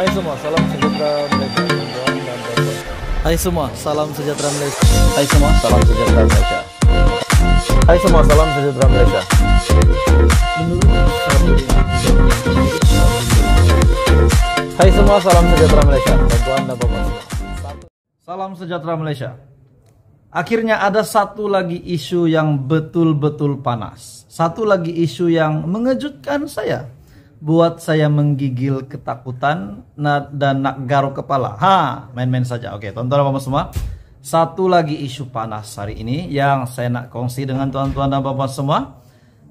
Hai semua, salam sejahtera Malaysia. Hai semua, salam sejahtera Malaysia. Hai semua, salam sejahtera Malaysia. Hai semua, salam sejahtera Malaysia. Hai semua, salam sejahtera Malaysia. dan Bapak Salam sejahtera Malaysia. Akhirnya ada satu lagi isu yang betul-betul panas. Satu lagi isu yang mengejutkan saya buat saya menggigil ketakutan dan nak garuk kepala. Ha, main-main saja. Oke, tonton apa semua. Satu lagi isu panas hari ini yang saya nak kongsi dengan tuan-tuan dan bapak semua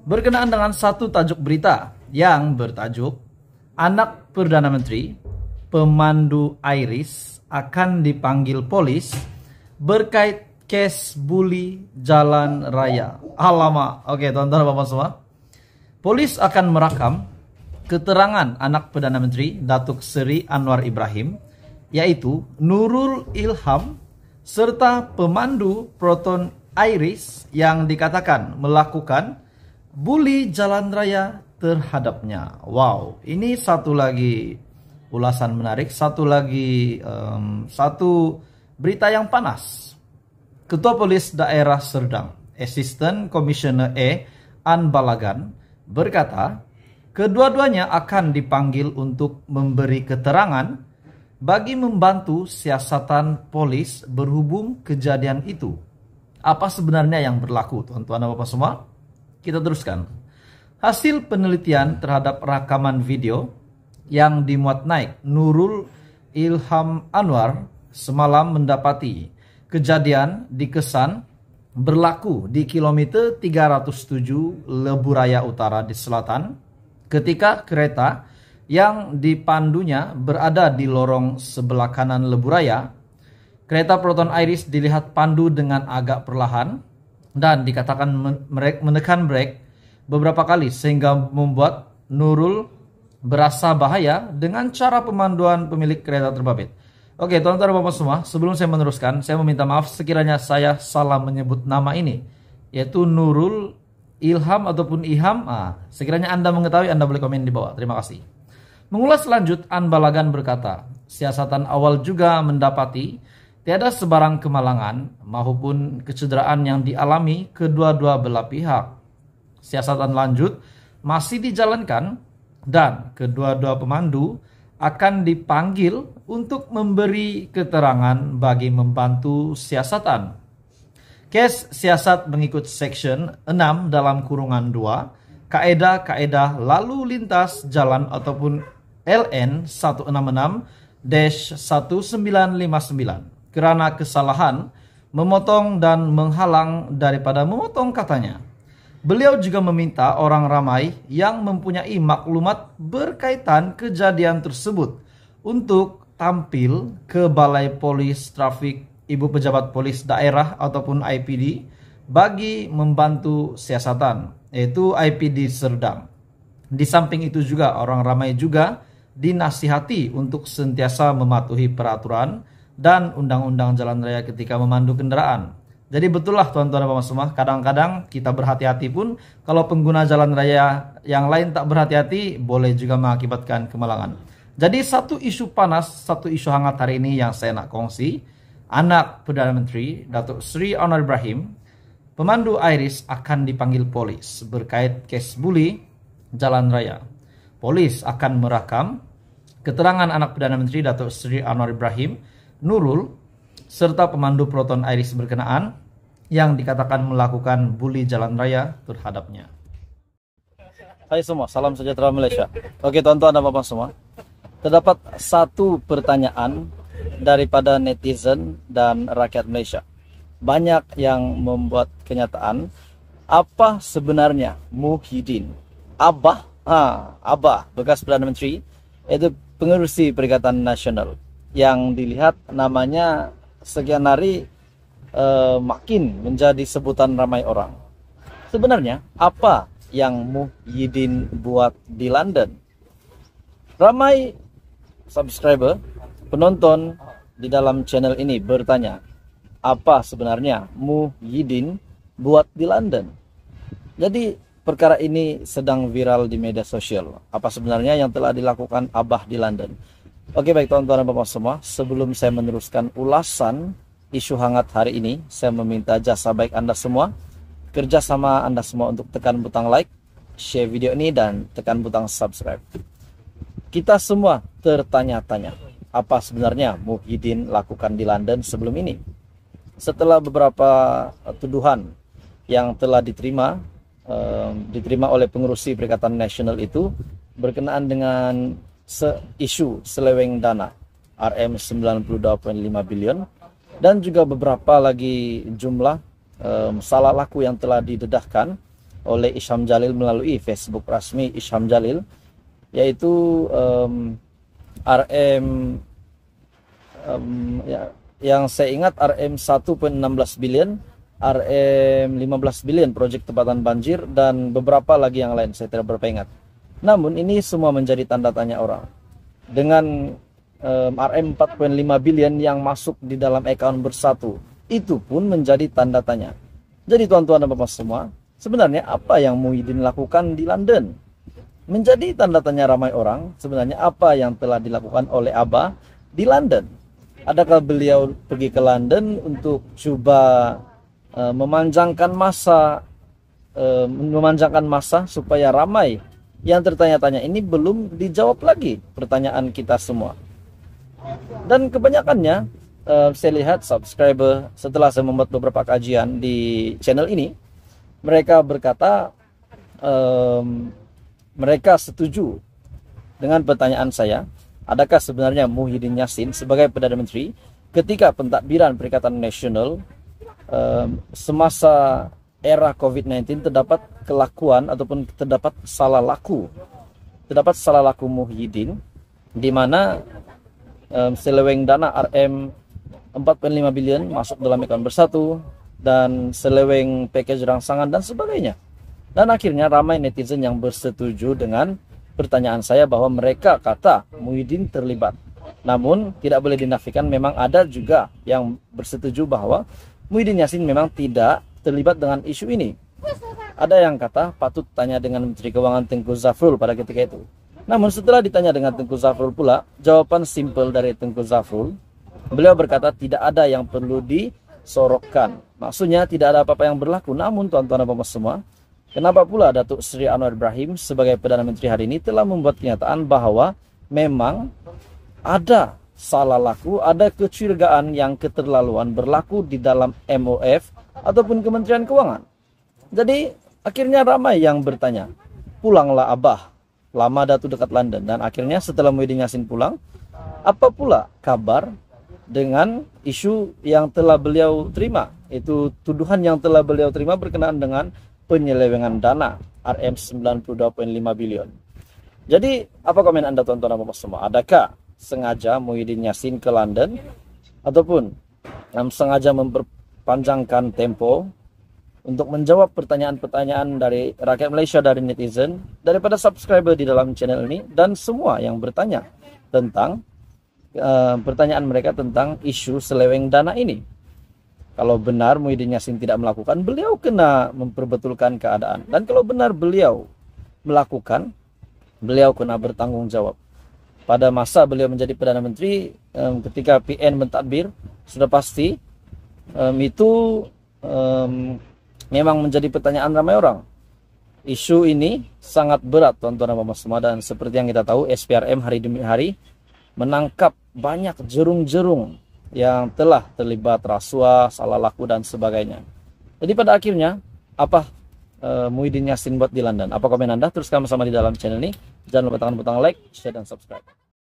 berkenaan dengan satu tajuk berita yang bertajuk Anak Perdana Menteri pemandu Iris akan dipanggil polis berkait kes bully jalan raya. alamak Oke, tonton bapak semua. Polis akan merakam keterangan anak Perdana Menteri Datuk Seri Anwar Ibrahim yaitu Nurul Ilham serta pemandu Proton Iris yang dikatakan melakukan bully jalan raya terhadapnya. Wow, ini satu lagi ulasan menarik, satu lagi um, satu berita yang panas. Ketua Polis Daerah Serdang, Assistant Commissioner E, An Balagan berkata, Kedua-duanya akan dipanggil untuk memberi keterangan bagi membantu siasatan polis berhubung kejadian itu. Apa sebenarnya yang berlaku, tuan-tuan dan bapak semua? Kita teruskan. Hasil penelitian terhadap rekaman video yang dimuat naik Nurul Ilham Anwar semalam mendapati kejadian dikesan berlaku di kilometer 307 Leburaya Utara di selatan ketika kereta yang dipandunya berada di lorong sebelah kanan Leburaya kereta Proton Iris dilihat pandu dengan agak perlahan dan dikatakan menekan brake beberapa kali sehingga membuat Nurul berasa bahaya dengan cara pemanduan pemilik kereta terbabit. Oke, tuan-tuan bapak semua, sebelum saya meneruskan, saya meminta maaf sekiranya saya salah menyebut nama ini, yaitu Nurul ilham ataupun iham? Ah, sekiranya Anda mengetahui Anda boleh komen di bawah. Terima kasih. Mengulas lanjut An Balagan berkata, siasatan awal juga mendapati tiada sebarang kemalangan maupun kecederaan yang dialami kedua-dua belah pihak. Siasatan lanjut masih dijalankan dan kedua-dua pemandu akan dipanggil untuk memberi keterangan bagi membantu siasatan Kes siasat mengikut section 6 dalam kurungan 2 kaedah-kaedah lalu lintas jalan ataupun LN 166-1959 kerana kesalahan memotong dan menghalang daripada memotong katanya. Beliau juga meminta orang ramai yang mempunyai maklumat berkaitan kejadian tersebut untuk tampil ke Balai Polis Trafik ibu pejabat polis daerah ataupun IPD bagi membantu siasatan yaitu IPD Serdang. Di samping itu juga orang ramai juga dinasihati untuk sentiasa mematuhi peraturan dan undang-undang jalan raya ketika memandu kendaraan. Jadi betul lah tuan-tuan dan semua, kadang-kadang kita berhati-hati pun kalau pengguna jalan raya yang lain tak berhati-hati boleh juga mengakibatkan kemalangan. Jadi satu isu panas, satu isu hangat hari ini yang saya nak kongsi anak Perdana Menteri Datuk Sri Anwar Ibrahim, pemandu Iris akan dipanggil polis berkait kes buli jalan raya. Polis akan merakam keterangan anak Perdana Menteri Datuk Sri Anwar Ibrahim, Nurul, serta pemandu Proton Iris berkenaan yang dikatakan melakukan buli jalan raya terhadapnya. Hai semua, salam sejahtera Malaysia. Oke, tonton dan bapak semua. Terdapat satu pertanyaan daripada netizen dan rakyat Malaysia. Banyak yang membuat kenyataan apa sebenarnya Muhyiddin. Abah, ha, Abah, bekas Perdana Menteri, itu pengurusi Perikatan Nasional yang dilihat namanya sekian hari eh, makin menjadi sebutan ramai orang. Sebenarnya apa yang Muhyiddin buat di London? Ramai subscriber penonton di dalam channel ini bertanya, apa sebenarnya Muhyiddin buat di London? Jadi perkara ini sedang viral di media sosial. Apa sebenarnya yang telah dilakukan Abah di London? Oke baik teman-teman dan bapak semua, sebelum saya meneruskan ulasan isu hangat hari ini, saya meminta jasa baik Anda semua, kerjasama Anda semua untuk tekan butang like, share video ini, dan tekan butang subscribe. Kita semua tertanya-tanya, apa sebenarnya Muhyiddin lakukan di London sebelum ini. Setelah beberapa eh, tuduhan yang telah diterima diterima oleh pengurusi Perikatan Nasional itu berkenaan dengan se isu seleweng dana RM 92.5 bilion dan juga beberapa lagi jumlah um, salah laku yang telah didedahkan oleh Isham Jalil melalui Facebook rasmi Isham Jalil yaitu um, RM um, ya, yang saya ingat rm 1.16 billion, RM15 billion proyek tempatan banjir dan beberapa lagi yang lain saya tidak berapa ingat. Namun ini semua menjadi tanda tanya orang. Dengan um, RM 4.5 billion yang masuk di dalam account bersatu, itu pun menjadi tanda tanya. Jadi tuan-tuan dan bapak semua, sebenarnya apa yang Muhyiddin lakukan di London? Menjadi tanda tanya ramai orang sebenarnya apa yang telah dilakukan oleh Abah di London. Adakah beliau pergi ke London untuk coba uh, e, memanjangkan masa uh, memanjangkan masa supaya ramai yang tertanya-tanya ini belum dijawab lagi pertanyaan kita semua. Dan kebanyakannya uh, saya lihat subscriber setelah saya membuat beberapa kajian di channel ini, mereka berkata um, mereka setuju dengan pertanyaan saya, adakah sebenarnya Muhyiddin Yassin sebagai Perdana Menteri ketika pentadbiran Perikatan Nasional um, semasa era COVID-19 terdapat kelakuan ataupun terdapat salah laku terdapat salah laku Muhyiddin di mana um, seleweng dana RM 4.5 billion masuk dalam ikon bersatu dan seleweng package rangsangan dan sebagainya. Dan akhirnya ramai netizen yang bersetuju dengan pertanyaan saya bahwa mereka kata Muhyiddin terlibat. Namun tidak boleh dinafikan memang ada juga yang bersetuju bahwa Muhyiddin Yassin memang tidak terlibat dengan isu ini. Ada yang kata patut tanya dengan Menteri Keuangan Tengku Zafrul pada ketika itu. Namun setelah ditanya dengan Tengku Zafrul pula, jawaban simpel dari Tengku Zafrul, beliau berkata tidak ada yang perlu disorokkan. Maksudnya tidak ada apa-apa yang berlaku. Namun tuan-tuan dan -tuan, semua, Kenapa pula Datuk Sri Anwar Ibrahim sebagai Perdana Menteri hari ini telah membuat kenyataan bahwa memang ada salah laku, ada kecurigaan yang keterlaluan berlaku di dalam MOF ataupun Kementerian Keuangan. Jadi akhirnya ramai yang bertanya, pulanglah Abah, lama datu dekat London. Dan akhirnya setelah Muhyiddin Yassin pulang, apa pula kabar dengan isu yang telah beliau terima itu tuduhan yang telah beliau terima berkenaan dengan penyelewengan dana RM 92.5 bilion. Jadi, apa komen Anda tonton apa semua? Adakah sengaja Muhyiddin Yassin ke London ataupun um, sengaja memperpanjangkan tempo untuk menjawab pertanyaan-pertanyaan dari rakyat Malaysia dari netizen daripada subscriber di dalam channel ini dan semua yang bertanya tentang uh, pertanyaan mereka tentang isu seleweng dana ini. Kalau benar Muhyiddin Yassin tidak melakukan, beliau kena memperbetulkan keadaan. Dan kalau benar beliau melakukan, beliau kena bertanggung jawab. Pada masa beliau menjadi Perdana Menteri, ketika PN mentadbir, sudah pasti itu memang menjadi pertanyaan ramai orang. Isu ini sangat berat tuan-tuan dan -tuan, semua dan seperti yang kita tahu SPRM hari demi hari menangkap banyak jerung-jerung yang telah terlibat rasuah, salah laku dan sebagainya. Jadi pada akhirnya apa uh, Muhyiddin Yassin buat di London? Apa komen Anda? Teruskan bersama di dalam channel ini. Jangan lupa tekan butang like, share dan subscribe.